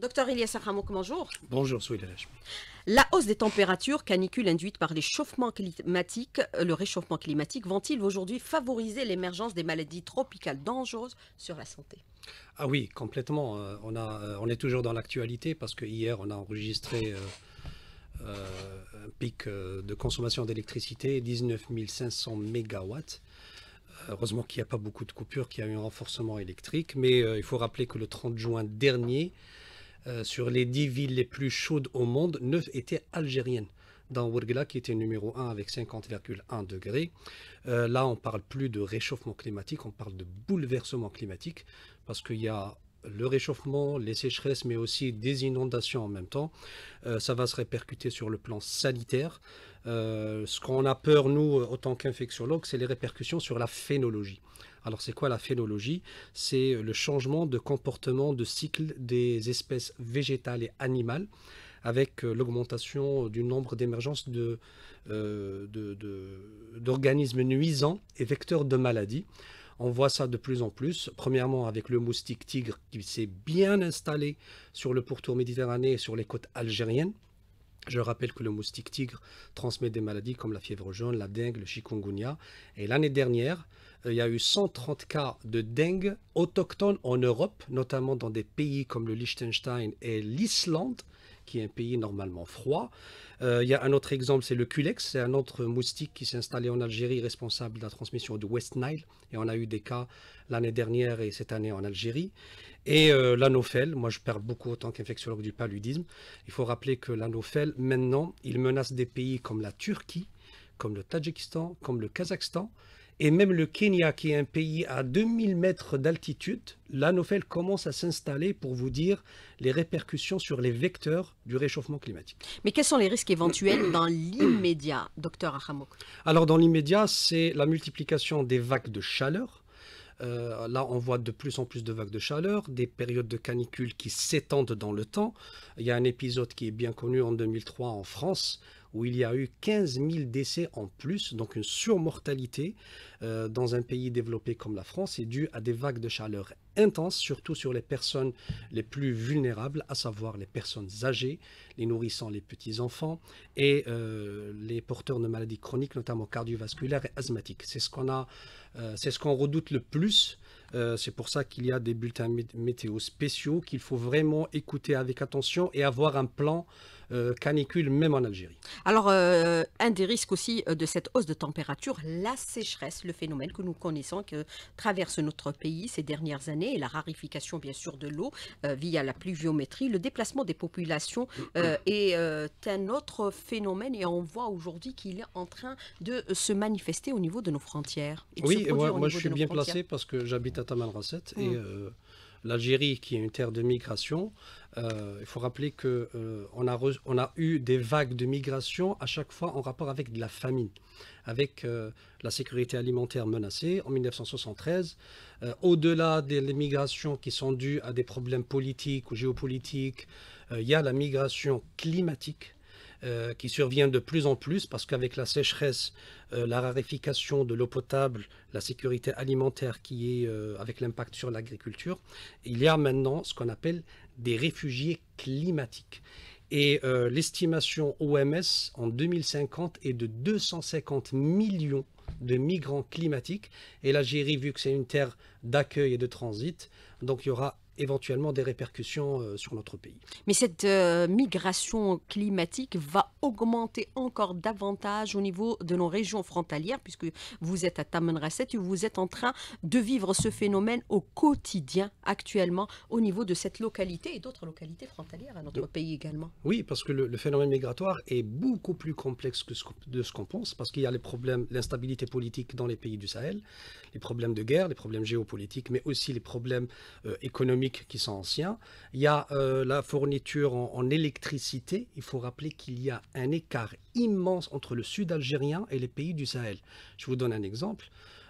Docteur Elias Ramouk, bonjour. Bonjour, Souila La hausse des températures, canicules induites par l'échauffement climatique, euh, le réchauffement climatique, vont-ils aujourd'hui favoriser l'émergence des maladies tropicales dangereuses sur la santé Ah oui, complètement. Euh, euh, on, est toujours dans l'actualité parce que hier, on a enregistré un pic de consommation d'électricité, 19 500 mégawatts. Heureusement qu'il n'y a pas beaucoup de coupures, qu'il y a eu un renforcement électrique, mais il faut rappeler que le 30 juin dernier, euh, sur les 10 villes les plus chaudes au monde, 9 étaient algériennes. Dans Wergla, qui était numéro 1 avec 50,1 degrés, euh, là on parle plus de réchauffement climatique, on parle de bouleversement climatique, parce qu'il y a le réchauffement, les sécheresses, mais aussi des inondations en même temps. Euh, ça va se répercuter sur le plan sanitaire. Euh, ce qu'on a peur, nous, euh, autant qu'infectiologues, c'est les répercussions sur la phénologie. Alors, c'est quoi la phénologie C'est euh, le changement de comportement, de cycle des espèces végétales et animales avec l'augmentation du nombre d'émergences d'organismes nuisants et vecteurs de maladies. On voit ça de plus en plus, premièrement avec le moustique tigre qui s'est bien installé sur le pourtour méditerranéen et sur les côtes algériennes. Je rappelle que le moustique tigre transmet des maladies comme la fièvre jaune, la dengue, le chikungunya. Et l'année dernière, euh, il y a eu 130 cas de dengue autochtone en Europe, notamment dans des pays comme le Liechtenstein et l'Islande qui est un pays normalement froid. Euh, il y a un autre exemple, c'est le Culex, c'est un autre moustique qui s'est installé en Algérie, responsable de la transmission du West Nile. Et on a eu des cas l'année dernière et cette année en Algérie. Et euh, moi je parle beaucoup en tant qu'infectiologue du paludisme. Il faut rappeler que l'anophèle, maintenant, il menace des pays comme la Turquie, comme le Tadjikistan, comme le Kazakhstan. Et même le Kenya, qui est un pays à 2000 mètres d'altitude, la commence à s'installer pour vous dire les répercussions sur les vecteurs du réchauffement climatique. Mais quels sont les risques éventuels dans l'immédiat, docteur Ahamok Alors dans l'immédiat, c'est la multiplication des vagues de chaleur. Euh, là, on voit de plus en plus de vagues de chaleur, des périodes de canicule qui s'étendent dans le temps. Il y a un épisode qui est bien connu en 2003 en France, où il y a eu 15 000 décès en plus, donc une surmortalité euh, dans un pays développé comme la France est due à des vagues de chaleur intenses, surtout sur les personnes les plus vulnérables, à savoir les personnes âgées, les nourrissons, les petits-enfants et euh, les porteurs de maladies chroniques, notamment cardiovasculaires et asthmatiques. C'est ce qu'on a, euh, c'est ce qu'on redoute le plus. c'est pour ça qu'il y a des bulletins météo spéciaux qu'il faut vraiment écouter avec attention et avoir un plan euh, canicule, même en Algérie. Alors, euh, un des risques aussi euh, de cette hausse de température, la sécheresse, le phénomène que nous connaissons, que traverse notre pays ces dernières années, et la rarification, bien sûr, de l'eau via la pluviométrie, le déplacement des populations est un autre phénomène, et on voit aujourd'hui qu'il est en train de se manifester au niveau de nos frontières. oui, moi, je suis bien placé parce que j'habite à Tamalraset et mmh l'Algérie qui est une terre de migration, euh, il faut rappeler qu'on euh, a, a eu des vagues de migration à chaque fois en rapport avec de la famine, avec euh, la sécurité alimentaire menacée en 1973. Au-delà des migrations qui sont dues à des problèmes politiques ou géopolitiques, il y a la migration climatique euh, qui survient de plus en plus parce qu'avec la sécheresse, euh, la raréfaction de l'eau potable, la sécurité alimentaire qui est euh, avec l'impact sur l'agriculture, il y a maintenant ce qu'on appelle des réfugiés climatiques. Et l'estimation OMS en 2050 est de 250 millions de migrants climatiques. Et l'Algérie, vu que c'est une terre d'accueil et de transit, donc il y aura éventuellement des répercussions euh, sur notre pays. Mais cette euh, migration climatique va augmenter encore davantage au niveau de nos régions frontalières, puisque vous êtes à Tamanrasset et vous êtes en train de vivre ce phénomène au quotidien actuellement au niveau de cette localité et d'autres localités frontalières à notre pays également. Oui, parce que le, phénomène migratoire est beaucoup plus complexe que ce, de ce qu'on pense, parce qu'il y a les problèmes, l'instabilité politique dans les pays du Sahel, les problèmes de guerre, les problèmes géopolitiques, mais aussi les problèmes euh, économiques qui sont anciens. Il y a euh, la fourniture en, électricité. Il faut rappeler qu'il y a un écart immense entre le sud algérien et les pays du Sahel. Je vous donne un exemple.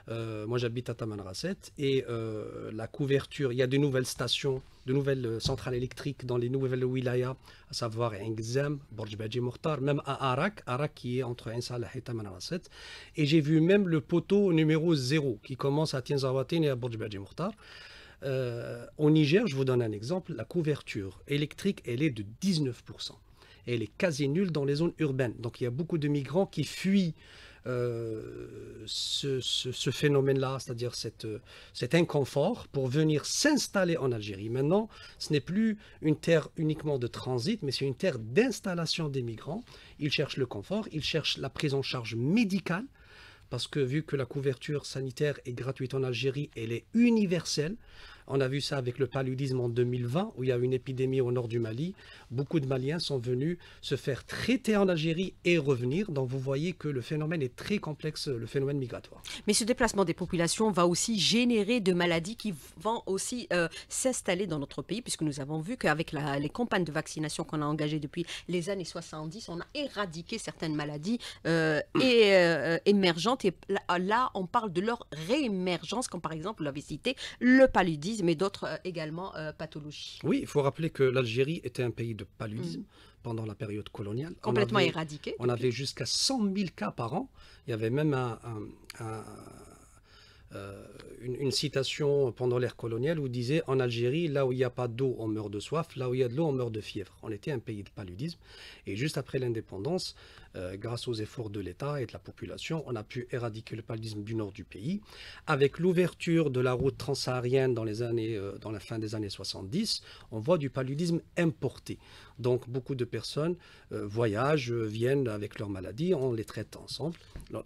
Euh, moi, j'habite à Tamanrasset et euh, la couverture, il y a de nouvelles stations, de nouvelles centrales électriques dans les nouvelles wilayas, à savoir Engzem, badji Mortar, même à Arak, Arak qui est entre Insalah et Tamanrasset. Et j'ai vu même le poteau numéro 0 qui commence à Tienzawatin et à badji Mortar. Euh, au Niger, je vous donne un exemple, la couverture électrique, elle est de 19%. elle est quasi nulle dans les zones urbaines. Donc il y a beaucoup de migrants qui fuient euh, ce, phénomène-là, c'est-à-dire cet inconfort, pour venir s'installer en Algérie. Maintenant, ce n'est plus une terre uniquement de transit, mais c'est une terre d'installation des migrants. Ils cherchent le confort, ils cherchent la prise en charge médicale, parce que vu que la couverture sanitaire est gratuite en Algérie, elle est universelle. On a vu ça avec le paludisme en 2020, où il y a eu une épidémie au nord du Mali. Beaucoup de Maliens sont venus se faire traiter en Algérie et revenir. Donc vous voyez que le phénomène est très complexe, le phénomène migratoire. Mais ce déplacement des populations va aussi générer de maladies qui vont aussi euh, s'installer dans notre pays, puisque nous avons vu qu'avec les campagnes de vaccination qu'on a engagées depuis les années 70, on a éradiqué certaines maladies euh, et, euh, émergentes. Et là, on parle de leur réémergence, comme par exemple, vous l'avez cité, le paludisme mais d'autres euh, également euh, pathologies. Oui, il faut rappeler que l'Algérie était un pays de paludisme. Mm. pendant la période coloniale. Complètement éradiqué. On avait jusqu'à 100 000 cas par an. Il y avait même un, euh, une, une, citation pendant l'ère coloniale où disait en Algérie, là où il n'y a pas d'eau, on meurt de soif, là où il y a de l'eau, on meurt de fièvre. On était un pays de paludisme. Et juste après l'indépendance, euh, grâce aux efforts de l'État et de la population, on a pu éradiquer le paludisme du nord du pays. Avec l'ouverture de la route transsaharienne dans, les années, euh, dans la fin des années 70, on voit du paludisme importé. Donc beaucoup de personnes euh, voyagent, viennent avec leur maladie, on les traite ensemble,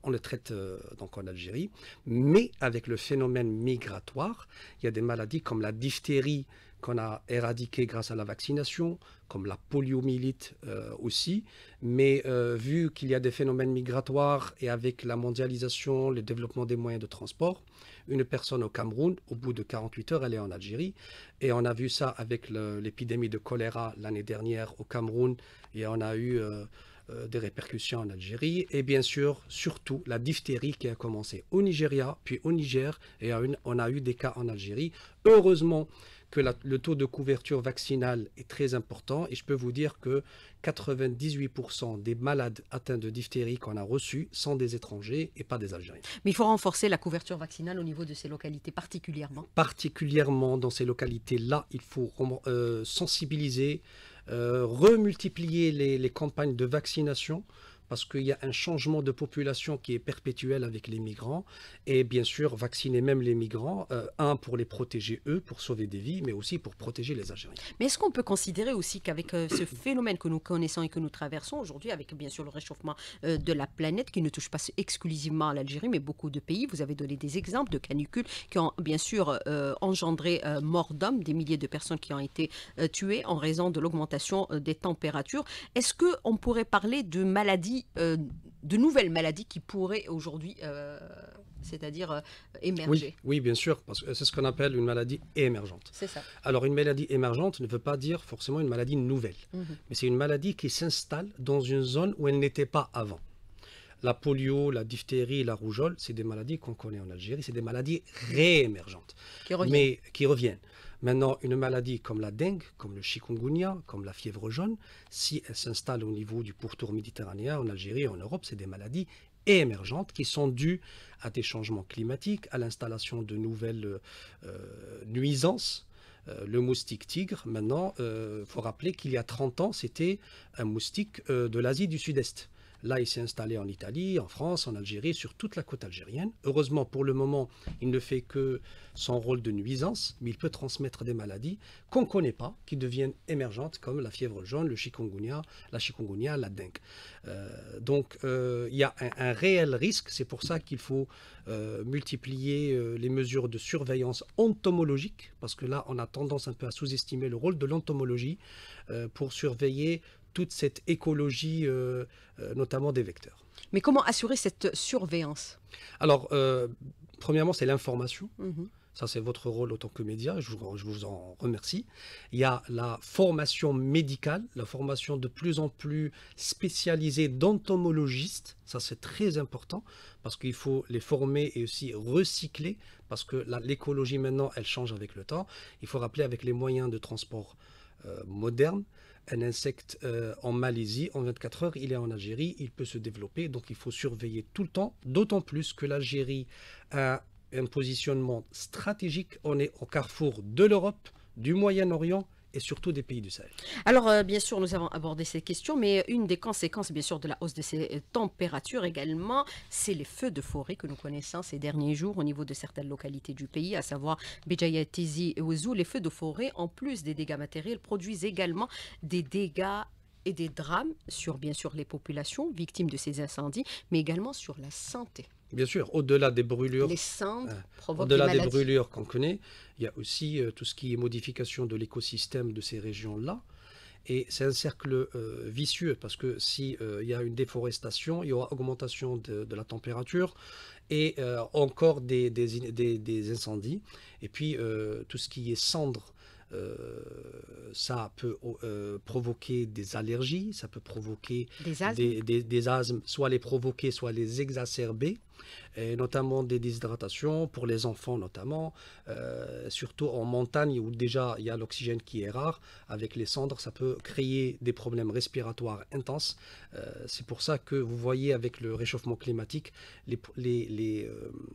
on les traite donc en Algérie. Mais avec le phénomène migratoire, il y a des maladies comme la diphtérie qu'on a éradiqué grâce à la vaccination, comme la poliomyélite euh, aussi. Mais euh, vu qu'il y a des phénomènes migratoires et avec la mondialisation, le développement des moyens de transport, une personne au Cameroun, au bout de 48 heures, elle est en Algérie. Et on a vu ça avec l'épidémie de choléra l'année dernière au Cameroun. Et on a eu euh, des répercussions en Algérie. Et bien sûr, surtout, la diphtérie qui a commencé au Nigeria, puis au Niger. Et on a eu des cas en Algérie. Heureusement, le taux de couverture vaccinale est très important et je peux vous dire que 98% des malades atteints de diphtérie qu'on a reçus sont des étrangers et pas des Algériens. Mais il faut renforcer la couverture vaccinale au niveau de ces localités particulièrement Particulièrement dans ces localités-là, il faut euh, sensibiliser, euh, remultiplier les campagnes de vaccination parce qu'il y a un changement de population qui est perpétuel avec les migrants. Et bien sûr, vacciner même les migrants, euh, un, pour les protéger eux, pour sauver des vies, mais aussi pour protéger les Algériens. Mais est-ce qu'on peut considérer aussi qu'avec euh, ce phénomène que nous connaissons et que nous traversons aujourd'hui, avec bien sûr le réchauffement euh, de la planète qui ne touche pas exclusivement à l'Algérie, mais beaucoup de pays, vous avez donné des exemples de canicules qui ont bien sûr engendré morts d'hommes, des milliers de personnes qui ont été tuées en raison de l'augmentation des températures. Est-ce qu'on pourrait parler de maladies euh, de nouvelles maladies qui pourraient aujourd'hui, euh, c'est-à-dire euh, émerger. Oui, bien sûr, parce que c'est ce qu'on appelle une maladie émergente. C'est ça. Alors une maladie émergente ne veut pas dire forcément une maladie nouvelle, mhm. mais c'est une maladie qui s'installe dans une zone où elle n'était pas avant. La polio, la diphtérie, la rougeole, c'est des maladies qu'on connaît en Algérie, c'est des maladies réémergentes. Mais qui reviennent. Maintenant, une maladie comme la dengue, comme le chikungunya, comme la fièvre jaune, si elle s'installe au niveau du pourtour méditerranéen, en Algérie, en Europe, c'est des maladies émergentes qui sont dues à des changements climatiques, à l'installation de nouvelles euh, nuisances. Euh, le moustique tigre, maintenant, il euh, faut rappeler qu'il y a 30 ans, c'était un moustique de l'Asie du Sud-Est. Là, il s'est installé en Italie, en France, en Algérie, sur toute la côte algérienne. Heureusement, pour le moment, il ne fait que son rôle de nuisance, mais il peut transmettre des maladies qu'on ne connaît pas, qui deviennent émergentes, comme la fièvre jaune, le chikungunya, la chikungunya, la dengue. Euh, donc, euh, il y a un, réel risque. C'est pour ça qu'il faut euh, multiplier les mesures de surveillance entomologique, parce que là, on a tendance un peu à sous-estimer le rôle de l'entomologie pour surveiller toute cette écologie, euh, euh, notamment des vecteurs. Mais comment assurer cette surveillance Alors, euh, premièrement, c'est l'information. Mhm. Ça, c'est votre rôle en tant que média. Je vous, en remercie. Il y a la formation médicale, la formation de plus en plus spécialisée d'entomologistes. Ça, c'est très important parce qu'il faut les former et aussi recycler parce que l'écologie maintenant, elle change avec le temps. Il faut rappeler avec les moyens de transport modernes, un insecte euh, en Malaisie, en 24 heures, il est en Algérie, il peut se développer, donc il faut surveiller tout le temps, d'autant plus que l'Algérie a un positionnement stratégique, on est au carrefour de l'Europe, du Moyen-Orient et surtout des pays du Sahel. Alors, euh, bien sûr, nous avons abordé ces questions, mais une des conséquences, bien sûr, de la hausse de ces températures également, c'est les feux de forêt que nous connaissons ces derniers jours au niveau de certaines localités du pays, à savoir Béjaïa, Tizi et Ouzou. Les feux de forêt, en plus des dégâts matériels, produisent également des dégâts et des drames sur, bien sûr, les populations victimes de ces incendies, mais également sur la santé. Bien sûr, au-delà des brûlures. Euh, au-delà des brûlures qu'on connaît, il y a aussi euh, tout ce qui est modification de l'écosystème de ces régions-là. Et c'est un cercle euh, vicieux parce que s'il il y a une déforestation, il y aura augmentation de, la température et encore des, des, incendies. Et puis tout ce qui est cendres euh, ça peut euh, provoquer des allergies, ça peut provoquer des asthmes. soit les provoquer, soit les exacerber, et notamment des déshydratations pour les enfants notamment, euh, surtout en montagne où déjà il y a l'oxygène qui est rare, avec les cendres, ça peut créer des problèmes respiratoires intenses. C'est pour ça que vous voyez avec le réchauffement climatique, les, les, les,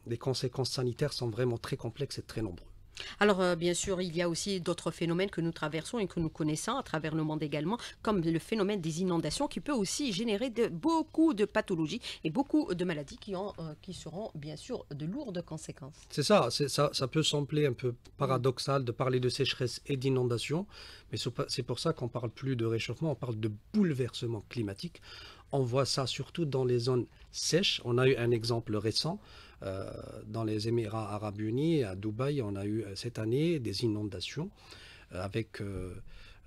les conséquences sanitaires sont vraiment très complexes et très nombreuses. Alors, euh, bien sûr, il y a aussi d'autres phénomènes que nous traversons et que nous connaissons à travers le monde également, comme le phénomène des inondations qui peut aussi générer de, beaucoup de pathologies et beaucoup de maladies qui, euh, seront bien sûr de lourdes conséquences. C'est ça, ça, peut sembler un peu paradoxal de parler de sécheresse et d'inondation, mais c'est pour ça qu'on ne parle plus de réchauffement, on parle de bouleversement climatique. On voit ça surtout dans les zones sèches. On a eu un exemple récent euh, dans les Émirats arabes unis, à Dubaï, on a eu cette année des inondations euh, avec euh,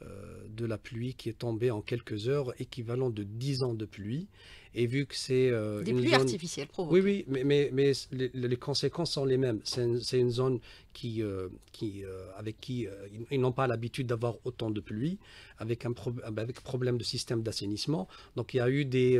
euh, de la pluie qui est tombée en quelques heures, équivalent de 10 ans de pluie. Et vu que c'est... Euh, une Des pluies artificielles Oui, oui, mais, les, conséquences sont les mêmes. C'est une, zone euh, avec qui ils n'ont pas l'habitude d'avoir autant de pluie, avec un ah ben, problème de système d'assainissement. Donc il y a eu des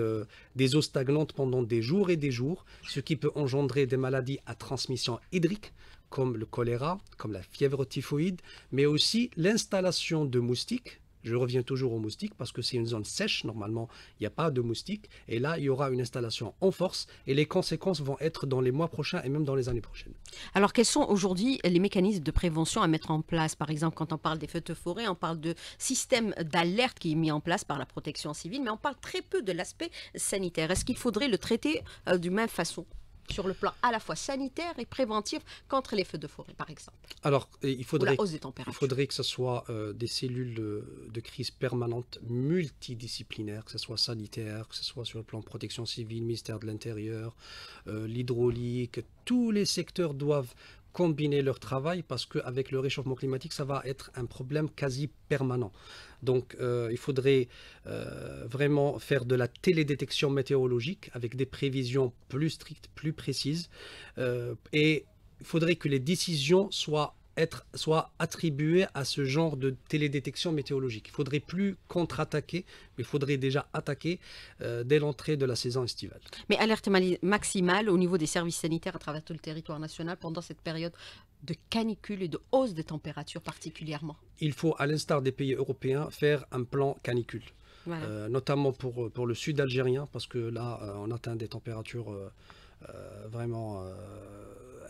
eaux stagnantes pendant des jours et des jours, ce qui peut engendrer des maladies à transmission hydrique comme le choléra, comme la fièvre typhoïde, mais aussi l'installation de moustiques. Je reviens toujours aux moustiques parce que c'est une zone sèche, normalement il n'y a pas de moustiques, et là il y aura une installation en force, et les conséquences vont être dans les mois prochains et même dans les années prochaines. Alors quels sont aujourd'hui les mécanismes de prévention à mettre en place Par exemple, quand on parle des feux de forêt, on parle de système d'alerte qui est mis en place par la protection civile, mais on parle très peu de l'aspect sanitaire. Est-ce qu'il faudrait le traiter euh, d'une même façon sur le plan à la fois sanitaire et préventif contre les feux de forêt, par exemple. Alors, il faudrait, il faudrait que ce soit euh, des cellules de, crise permanente multidisciplinaires, que ce soit sanitaire, que ce soit sur le plan protection civile, ministère de l'Intérieur, euh, l'hydraulique, tous les secteurs doivent combiner leur travail parce qu'avec le réchauffement climatique, ça va être un problème quasi permanent. Donc euh, il faudrait euh, vraiment faire de la télédétection météorologique avec des prévisions plus strictes, plus précises. Euh, et il faudrait que les décisions soient être, soit attribué à ce genre de télédétection météorologique. Il faudrait plus contre-attaquer, mais il faudrait déjà attaquer euh, dès l'entrée de la saison estivale. Mais alerte maximale au niveau des services sanitaires à travers tout le territoire national pendant cette période de canicule et de hausse des températures particulièrement. Il faut, à l'instar des pays européens, faire un plan canicule. Euh, notamment pour, pour le sud algérien, parce que là, euh, on atteint des températures vraiment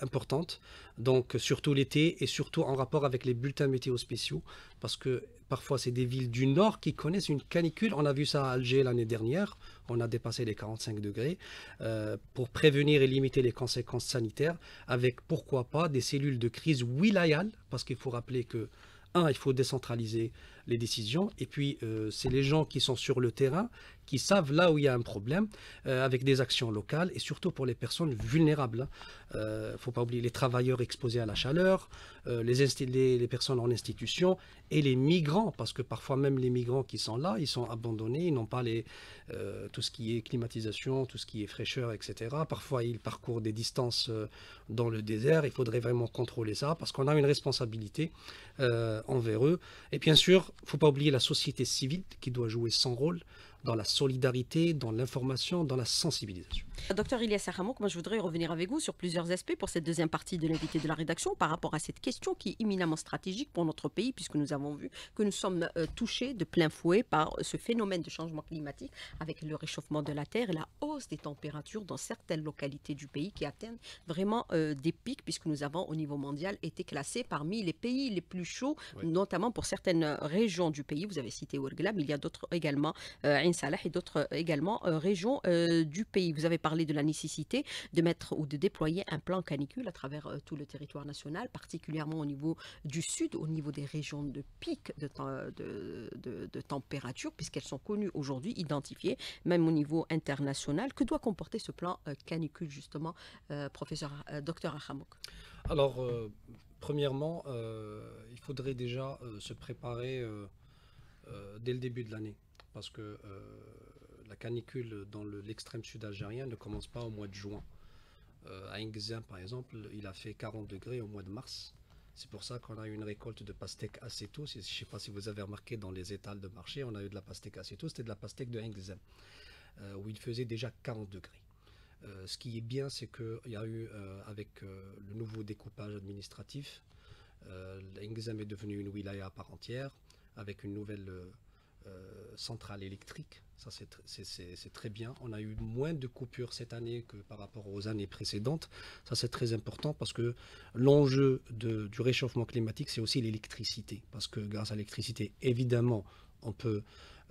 importante, donc surtout l'été et surtout en rapport avec les bulletins météo spéciaux, parce que parfois c'est des villes du nord qui connaissent une canicule. On a vu ça à Alger l'année dernière, on a dépassé les 45 degrés, euh, pour prévenir et limiter les conséquences sanitaires, avec pourquoi pas des cellules de crise wilayales, parce qu'il faut rappeler que, un, il faut décentraliser les décisions. Et puis, euh, c'est les gens qui sont sur le terrain, qui savent là où il y a un problème, euh, avec des actions locales, et surtout pour les personnes vulnérables. Il hein. euh, faut pas oublier les travailleurs exposés à la chaleur, les, personnes en institution, et les migrants, parce que parfois même les migrants qui sont là, ils sont abandonnés, ils n'ont pas les, tout ce qui est climatisation, tout ce qui est fraîcheur, etc. Parfois, ils parcourent des distances dans le désert. Il faudrait vraiment contrôler ça, parce qu'on a une responsabilité envers eux. Et bien sûr, faut pas oublier la société civile qui doit jouer son rôle dans la solidarité, dans l'information, dans la sensibilisation. Docteur Ilias Aramouk, moi je voudrais revenir avec vous sur plusieurs aspects pour cette deuxième partie de l'invité de la rédaction par rapport à cette question qui est éminemment stratégique pour notre pays puisque nous avons vu que nous sommes euh, touchés de plein fouet par ce phénomène de changement climatique avec le réchauffement de la Terre et la hausse des températures dans certaines localités du pays qui atteignent vraiment euh, des pics puisque nous avons au niveau mondial été classés parmi les pays les plus chauds, notamment pour certaines euh, régions du pays. Vous avez cité Ouergla, mais il y a d'autres également. Salah et d'autres euh, également euh, régions euh, du pays. Vous avez parlé de la nécessité de mettre ou de déployer un plan canicule à travers tout le territoire national, particulièrement au niveau du sud, au niveau des régions de pic de, température, puisqu'elles sont connues aujourd'hui, identifiées, même au niveau international. Que doit comporter ce plan canicule, justement, professeur, docteur Achamouk Alors, premièrement, il faudrait déjà se préparer dès le début de l'année parce que euh, la canicule dans l'extrême sud algérien ne commence pas au mois de juin. Euh, à Ingzem, par exemple, il a fait 40 degrés au mois de mars. C'est pour ça qu'on a eu une récolte de pastèques assez tôt. Je ne sais pas si vous avez remarqué dans les étals de marché, on a eu de la pastèque assez tôt. C'était de la pastèque de Hengzem, euh, où il faisait déjà 40 degrés. ce qui est bien, c'est qu'il y a eu, avec le nouveau découpage administratif, euh, est devenu une wilaya à part entière, avec une nouvelle euh, centrales électriques. Ça, c'est très bien. On a eu moins de coupures cette année que par rapport aux années précédentes. Ça, c'est très important parce que l'enjeu du réchauffement climatique, c'est aussi l'électricité. Parce que grâce à l'électricité, évidemment, on peut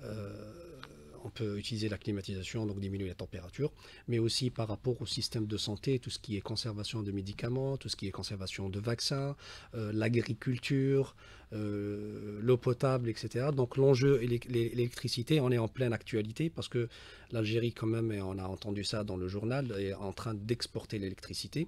euh, on peut utiliser la climatisation, donc diminuer la température, mais aussi par rapport au système de santé, tout ce qui est conservation de médicaments, tout ce qui est conservation de vaccins, euh, l'agriculture, euh, l'eau potable, etc. Donc l'enjeu l'électricité, on est en pleine actualité parce que l'Algérie quand même, et on a entendu ça dans le journal, est en train d'exporter l'électricité.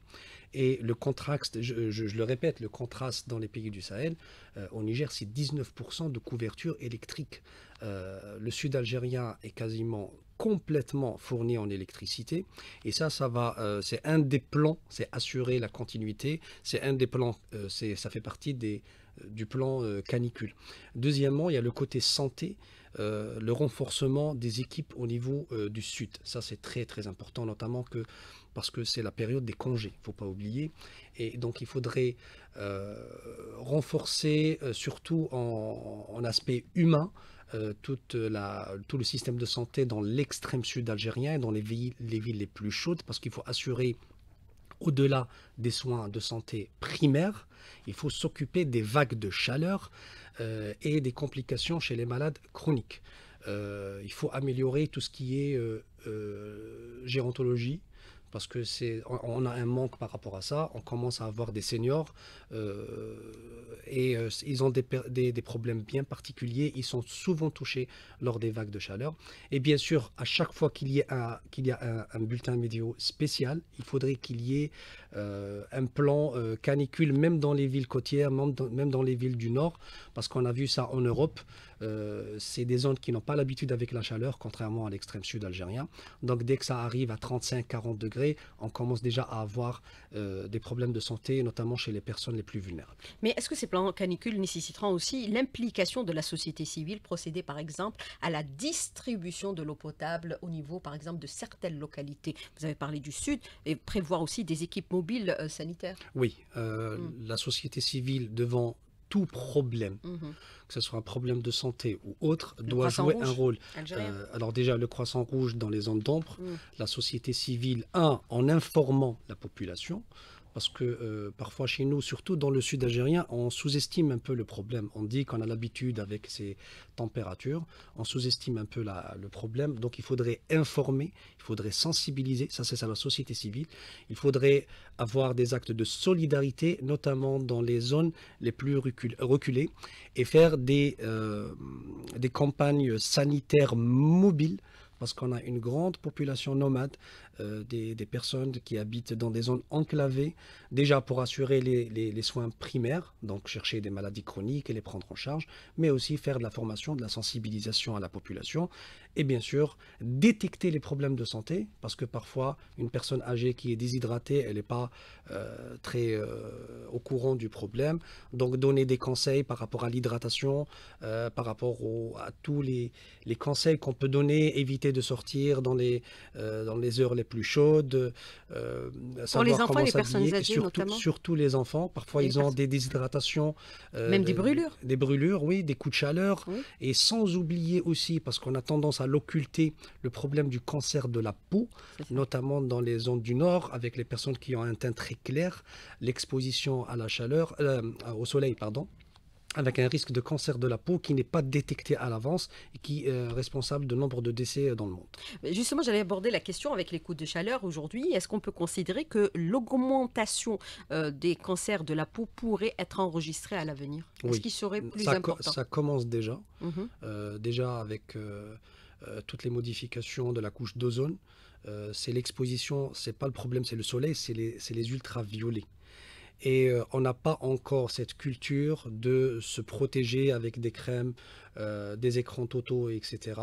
Et le contraste, je, le répète, le contraste dans les pays du Sahel, euh, au Niger, c'est 19% de couverture électrique. Euh, le sud algérien est quasiment complètement fourni en électricité. Et ça, ça va, euh, c'est un des plans, c'est assurer la continuité, c'est un des plans, ça fait partie des, du plan canicule. Deuxièmement, il y a le côté santé. Euh, le renforcement des équipes au niveau euh, du Sud. Ça, c'est très très important, notamment que parce que c'est la période des congés, il ne faut pas oublier. Et donc il faudrait euh, renforcer surtout en, aspect humain toute la, tout le système de santé dans l'extrême sud algérien et dans les villes, les villes les plus chaudes, parce qu'il faut assurer au-delà des soins de santé primaires, il faut s'occuper des vagues de chaleur. Euh, et des complications chez les malades chroniques. Euh, il faut améliorer tout ce qui est euh, gérontologie, parce que c'est on, a un manque par rapport à ça. On commence à avoir des seniors euh, et euh, ils ont des, problèmes bien particuliers. Ils sont souvent touchés lors des vagues de chaleur. Et bien sûr, à chaque fois qu'il y a un, bulletin météo spécial, il faudrait qu'il y ait euh, un plan canicule, même dans les villes côtières, même dans les villes du nord, parce qu'on a vu ça en Europe. Euh, c'est des zones qui n'ont pas l'habitude avec la chaleur, contrairement à l'extrême sud algérien. Donc dès que ça arrive à 35-40 degrés, on commence déjà à avoir euh, des problèmes de santé, notamment chez les personnes les plus vulnérables. Mais est-ce que ces plans canicules nécessiteront aussi l'implication de la société civile, procéder par exemple à la distribution de l'eau potable au niveau par exemple de certaines localités Vous avez parlé du sud, et prévoir aussi des équipes mobiles euh, sanitaires Oui, mmh. la société civile devant tout problème, mhm. que ce soit un problème de santé ou autre, doit jouer un rôle. Euh, alors déjà, le croissant rouge dans les zones d'ombre, mhm. la société civile, un, en informant la population, parce que euh, parfois chez nous, surtout dans le sud algérien, on sous-estime un peu le problème. On dit qu'on a l'habitude avec ces températures, on sous-estime un peu le problème. Donc il faudrait informer, il faudrait sensibiliser, ça c'est ça la société civile. Il faudrait avoir des actes de solidarité, notamment dans les zones les plus reculées, et faire des, euh, des campagnes sanitaires mobiles parce qu'on a une grande population nomade, euh, des, personnes qui habitent dans des zones enclavées, déjà pour assurer les, soins primaires, donc chercher des maladies chroniques et les prendre en charge, mais aussi faire de la formation, de la sensibilisation à la population, et bien sûr détecter les problèmes de santé, parce que parfois une personne âgée qui est déshydratée, elle n'est pas euh, très euh, au courant du problème, donc donner des conseils par rapport à l'hydratation, par rapport à tous les, les conseils qu'on peut donner, éviter de sortir dans les, dans les heures les plus chaude, euh, savoir les enfants, les surtout, surtout les enfants. Parfois, ils ont des déshydratations, euh, même des brûlures, des brûlures, oui, des coups de chaleur, et sans oublier aussi, parce qu'on a tendance à l'occulter, le problème du cancer de la peau, notamment dans les zones du nord, avec les personnes qui ont un teint très clair, l'exposition à la chaleur, euh, au soleil, pardon avec un risque de cancer de la peau qui n'est pas détecté à l'avance et qui est euh, responsable de nombre de décès euh, dans le monde. Justement, j'allais aborder la question avec les coups de chaleur aujourd'hui. Est-ce qu'on peut considérer que l'augmentation euh, des cancers de la peau pourrait être enregistrée à l'avenir ce oui. serait plus ça important Ça commence déjà, mhm. déjà avec toutes les modifications de la couche d'ozone. c'est l'exposition, c'est pas le problème, c'est le soleil, c'est les ultraviolets. Et euh, on n'a pas encore cette culture de se protéger avec des crèmes, euh, des écrans totaux, etc.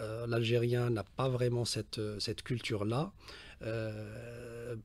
Euh, L'Algérien n'a pas vraiment cette, cette culture-là.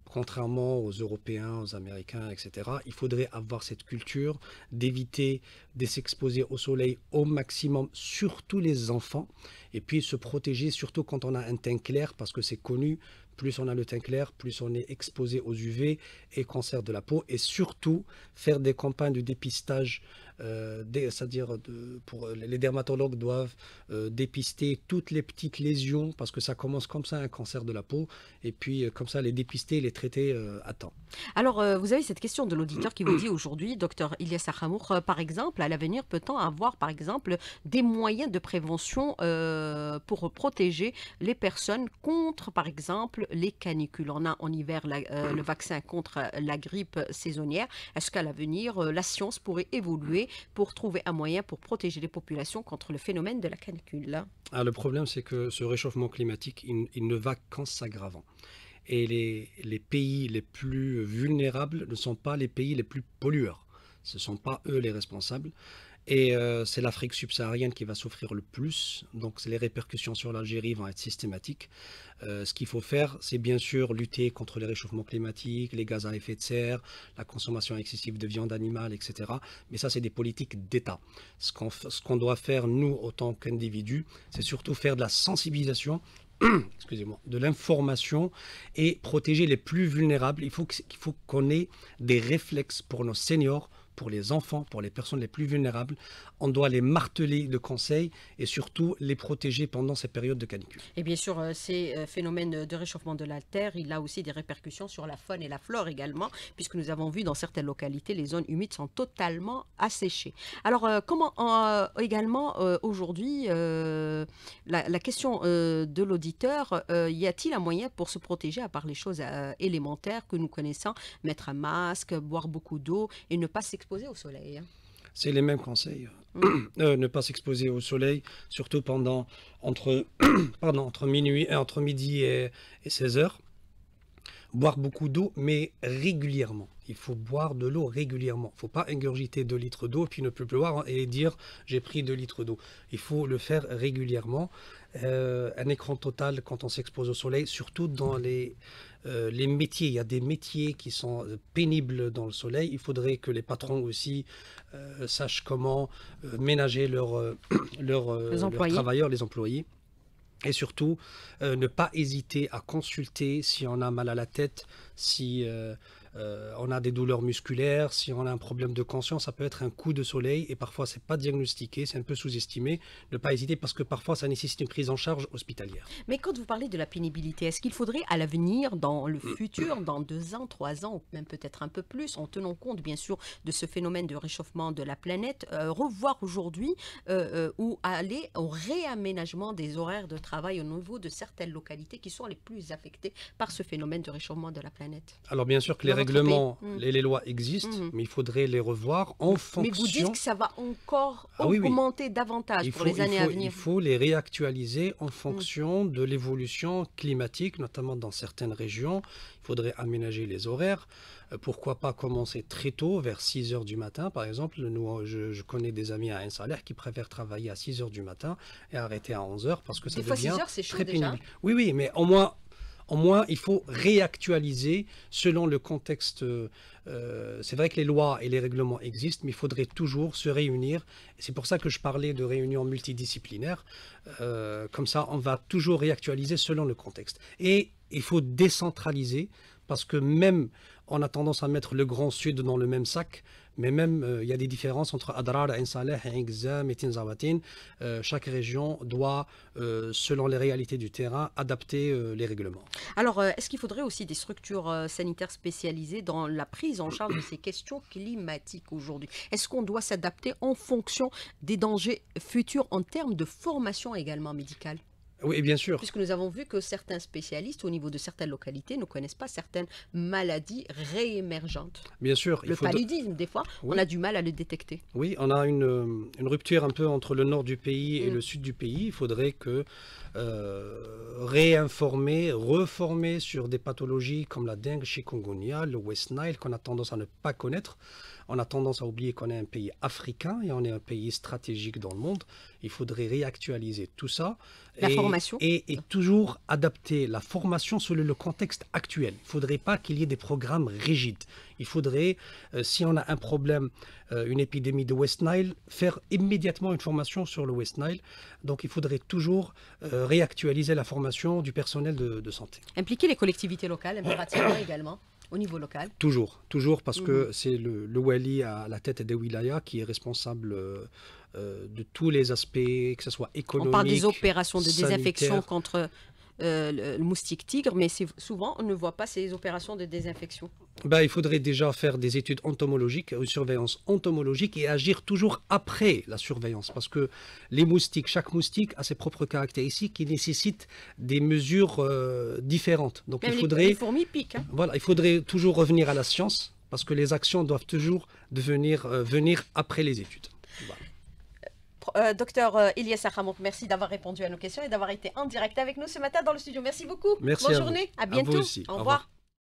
contrairement aux Européens, aux Américains, etc. Il faudrait avoir cette culture d'éviter de s'exposer au soleil au maximum, surtout les enfants, et puis se protéger surtout quand on a un teint clair, parce que c'est connu, plus on a le teint clair, plus on est exposé aux UV et cancer de la peau, et surtout faire des campagnes de dépistage, euh, c'est-à-dire pour les dermatologues doivent euh, dépister toutes les petites lésions, parce que ça commence comme ça un cancer de la peau, et puis euh, comme ça les dépister, les traiter à temps. Alors vous avez cette question de l'auditeur qui vous dit aujourd'hui, docteur Ilyas Ahamour, par exemple, à l'avenir, peut-on avoir, par exemple, des moyens de prévention euh, pour protéger les personnes contre, par exemple, les canicules On a en hiver euh, le vaccin contre la grippe saisonnière. Est-ce qu'à l'avenir, euh, la science pourrait évoluer pour trouver un moyen pour protéger les populations contre le phénomène de la canicule ah, Le problème, c'est que ce réchauffement climatique, il, ne va qu'en s'aggravant et les, pays les plus vulnérables ne sont pas les pays les plus pollueurs. Ce ne sont pas eux les responsables. Et euh, c'est l'Afrique subsaharienne qui va souffrir le plus. Donc les répercussions sur l'Algérie vont être systématiques. Euh, ce qu'il faut faire, c'est bien sûr lutter contre les réchauffements climatiques, les gaz à effet de serre, la consommation excessive de viande animale, etc. Mais ça, c'est des politiques d'État. Ce qu'on doit faire, nous, autant qu'individus, c'est surtout faire de la sensibilisation excusez-moi, de l'information et protéger les plus vulnérables. Il faut qu'on ait des réflexes pour nos seniors, pour les enfants, pour les personnes les plus vulnérables. On doit les marteler de conseils et surtout les protéger pendant ces périodes de canicule. Et bien sûr, euh, ces euh, phénomènes de réchauffement de la Terre, il a aussi des répercussions sur la faune et la flore également, puisque nous avons vu dans certaines localités, les zones humides sont totalement asséchées. Alors, euh, comment également aujourd'hui, la, la, question de l'auditeur, y a-t-il un moyen pour se protéger à part les choses élémentaires que nous connaissons, mettre un masque, boire beaucoup d'eau et ne pas s'exposer au soleil hein. C'est les mêmes conseils. Hein. Euh, ne pas s'exposer au soleil, surtout pendant entre, pardon, entre, minuit, et euh, entre midi et, 16 heures. Boire beaucoup d'eau, mais régulièrement. Il faut boire de l'eau régulièrement. Il faut pas ingurgiter 2 litres d'eau, puis ne plus pleuvoir et dire j'ai pris 2 litres d'eau. Il faut le faire régulièrement. Euh, un écran total quand on s'expose au soleil, surtout dans les, euh, les métiers. Il y a des métiers qui sont euh, pénibles dans le soleil. Il faudrait que les patrons aussi euh, sachent comment ménager leurs travailleurs, les employés. Et surtout, ne pas hésiter à consulter si on a mal à la tête, si euh, on a des douleurs musculaires, si on a un problème de conscience, ça peut être un coup de soleil et parfois c'est pas diagnostiqué, c'est un peu sous-estimé. Ne pas hésiter parce que parfois ça nécessite une prise en charge hospitalière. Mais quand vous parlez de la pénibilité, est-ce qu'il faudrait à l'avenir, dans le mm. futur, dans deux ans, trois ans, ou même peut-être un peu plus, en tenant compte bien sûr de ce phénomène de réchauffement de la planète, euh, revoir aujourd'hui euh, ou aller au réaménagement des horaires de travail au niveau de certaines localités qui sont les plus affectées par ce phénomène de réchauffement de la planète Alors bien sûr que les règlements, mm. les, les, lois existent, mm. mais il faudrait les revoir en fonction... Mais vous dites que ça va encore ah augmenter davantage pour les années à venir. Il faut les réactualiser en mm. fonction de l'évolution climatique, notamment dans certaines régions. Il faudrait aménager les horaires. Euh, pourquoi pas commencer très tôt, vers 6 heures du matin, par exemple. Euh, je, connais des amis à un Salaire qui préfèrent travailler à 6 heures du matin et arrêter à 11 heures parce que ça des devient fois 6 heures, chaud très déjà. Oui, oui, mais au moins au moins, il faut réactualiser selon le contexte. Euh, c'est vrai que les lois et les règlements existent, mais il faudrait toujours se réunir. C'est pour ça que je parlais de réunions multidisciplinaires. Euh, comme ça, on va toujours réactualiser selon le contexte. Et il faut décentraliser, parce que même on a tendance à mettre le Grand Sud dans le même sac, mais même, euh, il y a des différences entre Adrar, Ain Saleh, et Tinzawatin. Euh, chaque région doit, euh, selon les réalités du terrain, adapter les règlements. Alors, est-ce qu'il faudrait aussi des structures sanitaires spécialisées dans la prise en charge de ces questions climatiques aujourd'hui Est-ce qu'on doit s'adapter en fonction des dangers futurs en termes de formation également médicale oui, bien sûr. Puisque nous avons vu que certains spécialistes au niveau de certaines localités ne connaissent pas certaines maladies réémergentes. Bien sûr. Le paludisme, des fois, on a du mal à le détecter. Oui, on a une, rupture un peu entre le nord du pays et mm. le sud du pays. Il faudrait que euh, réinformer, reformer sur des pathologies comme la dengue, chikungunya, le West Nile, qu'on a tendance à ne pas connaître, on a tendance à oublier qu'on est un pays africain et on est un pays stratégique dans le monde. Il faudrait réactualiser tout ça. La et, Et, toujours adapter la formation selon le contexte actuel. Il ne faudrait pas qu'il y ait des programmes rigides. Il faudrait, euh, si on a un problème, euh, une épidémie de West Nile, faire immédiatement une formation sur le West Nile. Donc il faudrait toujours euh, réactualiser la formation du personnel de, de santé. Impliquer les collectivités locales impérativement également au niveau local Toujours, toujours, parce que mhm. c'est le, le, wali à la tête des wilayas qui est responsable euh, de tous les aspects, que ce soit économique. On parle des opérations de désinfection contre euh, le moustique tigre, mais souvent on ne voit pas ces opérations de désinfection. Bah, il faudrait déjà faire des études entomologiques, une euh, surveillance entomologique et agir toujours après la surveillance parce que les moustiques, chaque moustique a ses propres caractéristiques qui nécessitent des mesures euh, différentes. Donc il faudrait. Hein. Voilà, il faudrait toujours revenir à la science parce que les actions doivent toujours devenir, venir après les études. Euh, docteur Elias euh, merci d'avoir répondu à nos questions et d'avoir été en direct avec nous ce matin dans le studio. Merci beaucoup. Merci Bonne journée. À bientôt. Au, revoir.